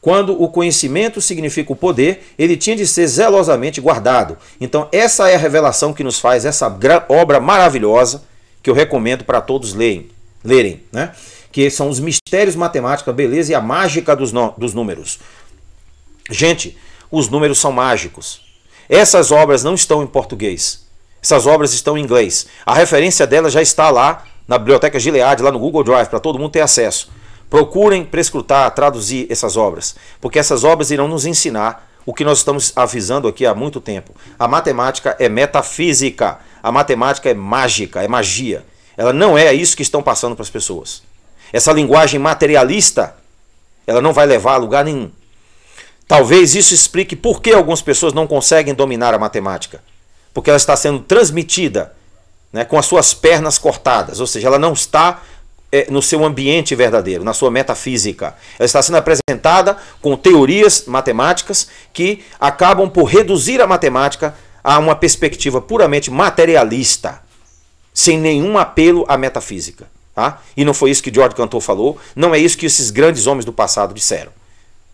Quando o conhecimento significa o poder, ele tinha de ser zelosamente guardado. Então, essa é a revelação que nos faz essa obra maravilhosa que eu recomendo para todos lerem, lerem né? que são os mistérios matemáticos, a beleza e a mágica dos, dos números. Gente, os números são mágicos. Essas obras não estão em português. Essas obras estão em inglês. A referência dela já está lá na Biblioteca Gilead, lá no Google Drive, para todo mundo ter acesso. Procurem prescrutar, traduzir essas obras, porque essas obras irão nos ensinar o que nós estamos avisando aqui há muito tempo. A matemática é metafísica, a matemática é mágica, é magia. Ela não é isso que estão passando para as pessoas. Essa linguagem materialista, ela não vai levar a lugar nenhum. Talvez isso explique por que algumas pessoas não conseguem dominar a matemática. Porque ela está sendo transmitida né, com as suas pernas cortadas, ou seja, ela não está é, no seu ambiente verdadeiro, na sua metafísica. Ela está sendo apresentada com teorias matemáticas que acabam por reduzir a matemática a uma perspectiva puramente materialista, sem nenhum apelo à metafísica. Tá? E não foi isso que George Cantor falou, não é isso que esses grandes homens do passado disseram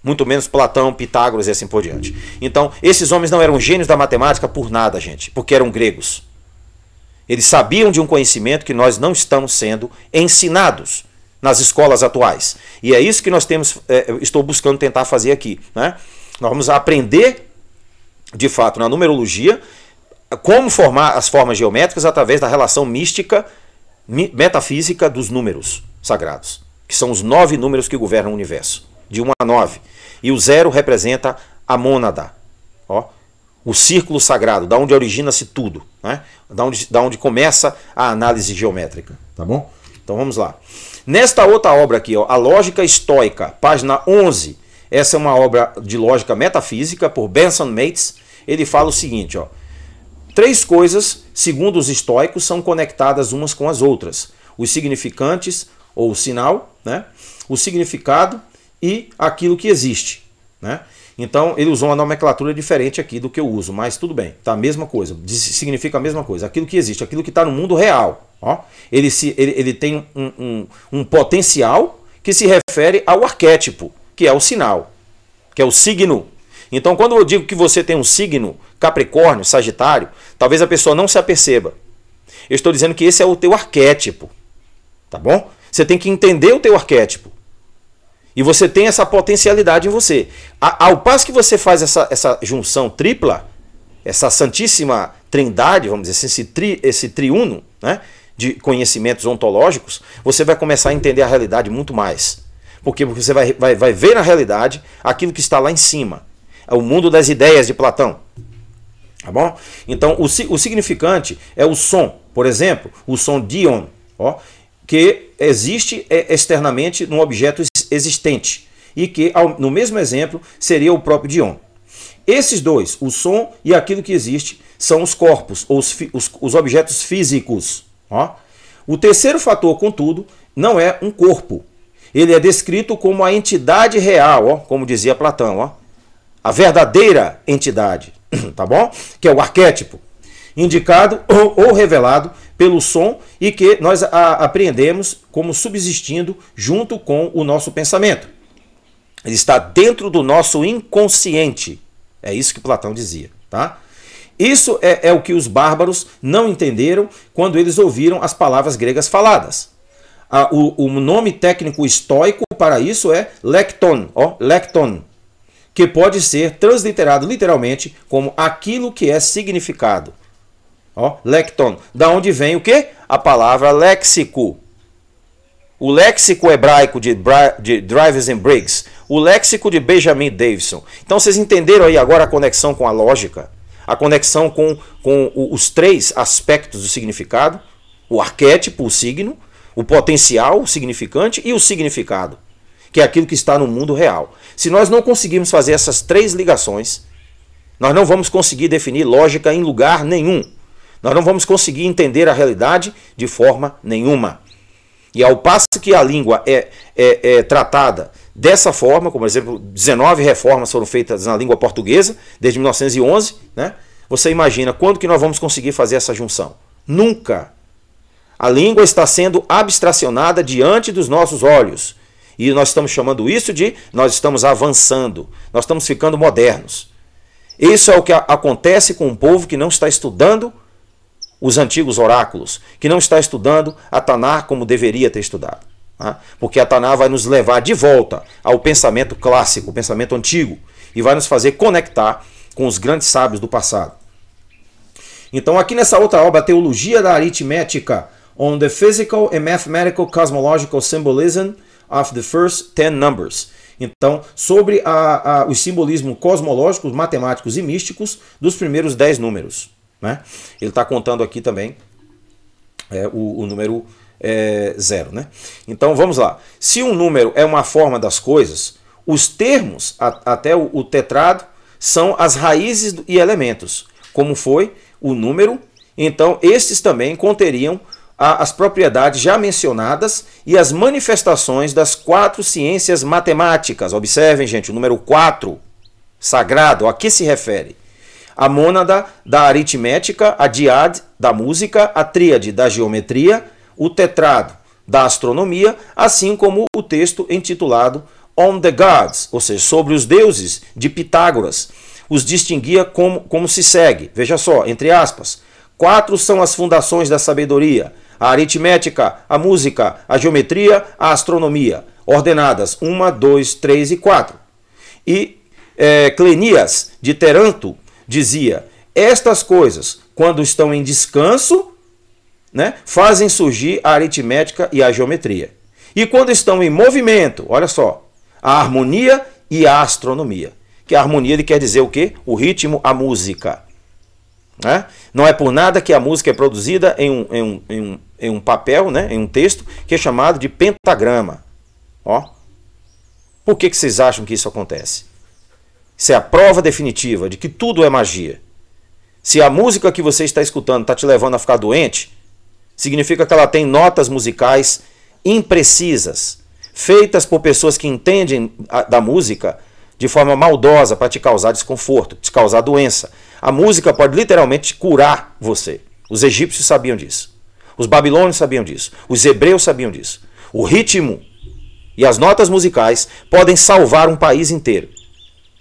muito menos Platão, Pitágoras e assim por diante. Então, esses homens não eram gênios da matemática por nada, gente, porque eram gregos. Eles sabiam de um conhecimento que nós não estamos sendo ensinados nas escolas atuais. E é isso que nós temos, é, estou buscando tentar fazer aqui. Né? Nós vamos aprender, de fato, na numerologia, como formar as formas geométricas através da relação mística, metafísica dos números sagrados, que são os nove números que governam o universo de 1 a 9. E o zero representa a mônada, ó, o círculo sagrado, da onde origina-se tudo, né? da, onde, da onde começa a análise geométrica. Tá bom? Então vamos lá. Nesta outra obra aqui, ó, A Lógica Estoica, página 11. Essa é uma obra de lógica metafísica por Benson Mates. Ele fala o seguinte, ó. Três coisas, segundo os estoicos, são conectadas umas com as outras: os significantes ou o sinal, né? o significado, e aquilo que existe. Né? Então ele usou uma nomenclatura diferente aqui do que eu uso, mas tudo bem, tá a mesma coisa, significa a mesma coisa, aquilo que existe, aquilo que está no mundo real. Ó. Ele, se, ele, ele tem um, um, um potencial que se refere ao arquétipo, que é o sinal, que é o signo. Então, quando eu digo que você tem um signo Capricórnio, Sagitário, talvez a pessoa não se aperceba. Eu estou dizendo que esse é o teu arquétipo, tá bom? Você tem que entender o teu arquétipo. E você tem essa potencialidade em você. Ao passo que você faz essa, essa junção tripla, essa santíssima trindade, vamos dizer assim, esse, tri, esse triuno né, de conhecimentos ontológicos, você vai começar a entender a realidade muito mais. Porque você vai, vai, vai ver na realidade aquilo que está lá em cima. É o mundo das ideias de Platão. Tá bom? Então, o, o significante é o som. Por exemplo, o som dion, ó, que existe é, externamente no objeto existente, e que, no mesmo exemplo, seria o próprio Dion. Esses dois, o som e aquilo que existe, são os corpos, os, os, os objetos físicos. Ó. O terceiro fator, contudo, não é um corpo. Ele é descrito como a entidade real, ó, como dizia Platão, ó, a verdadeira entidade, tá bom? Que é o arquétipo, indicado ou, ou revelado pelo som e que nós apreendemos como subsistindo junto com o nosso pensamento. Ele está dentro do nosso inconsciente. É isso que Platão dizia, tá? Isso é, é o que os bárbaros não entenderam quando eles ouviram as palavras gregas faladas. o, o, nome técnico estoico para isso é lecton, ó, lecton, que pode ser transliterado literalmente como aquilo que é significado. Ó, lecton. Da onde vem o quê? A palavra léxico. O léxico hebraico de, de Drivers and Briggs. O léxico de Benjamin Davidson. Então vocês entenderam aí agora a conexão com a lógica? A conexão com, com os três aspectos do significado? O arquétipo, o signo, o potencial, o significante e o significado, que é aquilo que está no mundo real. Se nós não conseguirmos fazer essas três ligações, nós não vamos conseguir definir lógica em lugar nenhum nós não vamos conseguir entender a realidade de forma nenhuma. E ao passo que a língua é, é, é tratada dessa forma, como por exemplo, 19 reformas foram feitas na língua portuguesa desde 1911, né? Você imagina quando que nós vamos conseguir fazer essa junção? Nunca. A língua está sendo abstracionada diante dos nossos olhos. E nós estamos chamando isso de nós estamos avançando, nós estamos ficando modernos. Isso é o que acontece com um povo que não está estudando os antigos oráculos, que não está estudando Atanar como deveria ter estudado. Tá? Porque Atanar vai nos levar de volta ao pensamento clássico, o pensamento antigo, e vai nos fazer conectar com os grandes sábios do passado. Então, aqui nessa outra obra, Teologia da Aritmética, on the Physical and Mathematical Cosmological Symbolism of the First Ten Numbers. Então, sobre a, a, os simbolismos cosmológicos, matemáticos e místicos dos primeiros dez números. Né? Ele está contando aqui também é, o, o, número é, zero. Né? Então vamos lá. Se um número é uma forma das coisas, os termos, a, até o, o tetrado, são as raízes e elementos, como foi o número. Então, estes também conteriam as propriedades já mencionadas e as manifestações das quatro ciências matemáticas. Observem, gente, o número 4, sagrado, a que se refere? a mônada da aritmética, a diade da música, a tríade da geometria, o tetrado da astronomia, assim como o texto intitulado On the Gods, ou seja, sobre os deuses, de Pitágoras. Os distinguia como, como se segue. Veja só, entre aspas. Quatro são as fundações da sabedoria: a aritmética, a música, a geometria, a astronomia, ordenadas 1, 2, 3 e 4. E é, eh, Clenias de Teranto dizia: Estas coisas, quando estão em descanso, né, fazem surgir a aritmética e a geometria. E quando estão em movimento, olha só, a harmonia e a astronomia. Que a harmonia ele quer dizer o quê? O ritmo, a música. Né? Não é por nada que a música é produzida em um, em um, em um, em um papel, né? em um texto, que é chamado de pentagrama. Ó. Por que, que vocês acham que isso acontece? Isso é a prova definitiva de que tudo é magia. Se a música que você está escutando está te levando a ficar doente, significa que ela tem notas musicais imprecisas, feitas por pessoas que entendem a, da música de forma maldosa para te causar desconforto, te causar doença. A música pode literalmente curar você. Os egípcios sabiam disso. Os babilônios sabiam disso. Os hebreus sabiam disso. O ritmo e as notas musicais podem salvar um país inteiro.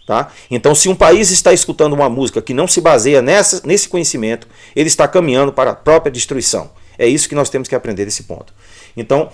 Tá? Então, se um país está escutando uma música que não se baseia nessa, nesse conhecimento, ele está caminhando para a própria destruição. É isso que nós temos que aprender desse ponto. Então,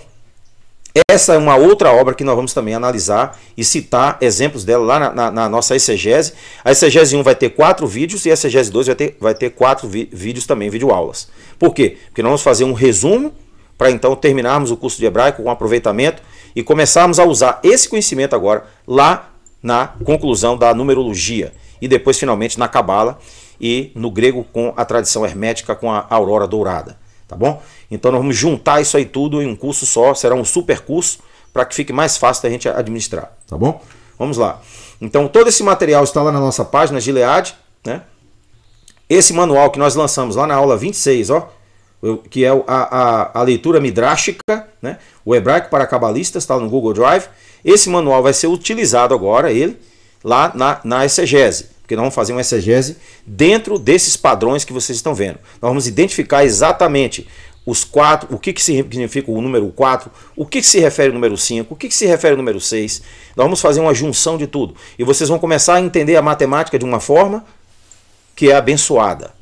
essa é uma outra obra que nós vamos também analisar e citar exemplos dela lá na, na, na nossa exegese. A exegese 1 vai ter quatro vídeos e a exegese 2 vai ter, vai ter quatro vídeos também, vídeo aulas. Por quê? Porque nós vamos fazer um resumo para então terminarmos o curso de hebraico com aproveitamento e começarmos a usar esse conhecimento agora lá na conclusão da numerologia e depois finalmente na cabala e no grego com a tradição hermética com a aurora dourada, tá bom? Então nós vamos juntar isso aí tudo em um curso só, será um super curso para que fique mais fácil da gente administrar, tá bom? Vamos lá. Então todo esse material está lá na nossa página Gilead, né? Esse manual que nós lançamos lá na aula 26, ó, que é a, a, a leitura midrástica, né? o hebraico para cabalistas, está no Google Drive. Esse manual vai ser utilizado agora, ele, lá na, na exegese, porque nós vamos fazer uma exegese dentro desses padrões que vocês estão vendo. Nós vamos identificar exatamente os quatro, o que, que significa o número 4, o que, que se refere ao número 5, o que, que se refere ao número 6. Nós vamos fazer uma junção de tudo. E vocês vão começar a entender a matemática de uma forma que é abençoada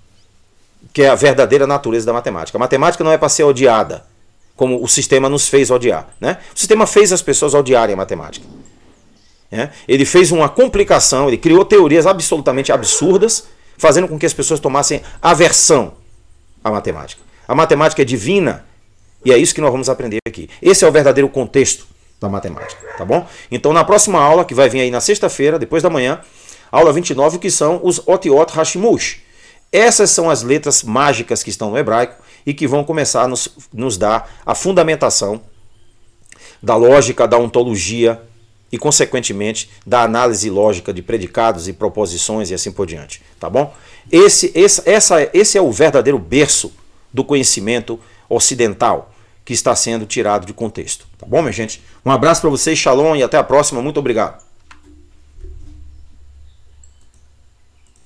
que é a verdadeira natureza da matemática. A matemática não é para ser odiada, como o sistema nos fez odiar. Né? O sistema fez as pessoas odiarem a matemática. Né? Ele fez uma complicação, ele criou teorias absolutamente absurdas, fazendo com que as pessoas tomassem aversão à matemática. A matemática é divina e é isso que nós vamos aprender aqui. Esse é o verdadeiro contexto da matemática, tá bom? Então, na próxima aula, que vai vir aí na sexta-feira, depois da manhã, aula 29, que são os Otiot Hashimush. Essas são as letras mágicas que estão no hebraico e que vão começar a nos, nos dar a fundamentação da lógica, da ontologia e, consequentemente, da análise lógica de predicados e proposições e assim por diante. Tá bom? Esse, esse, essa, esse é o verdadeiro berço do conhecimento ocidental que está sendo tirado de contexto. Tá bom, minha gente? Um abraço para vocês, shalom e até a próxima. Muito obrigado.